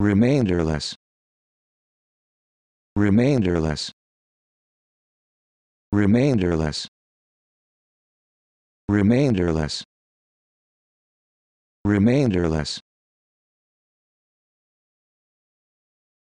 remainderless remainderless remainderless remainderless remainderless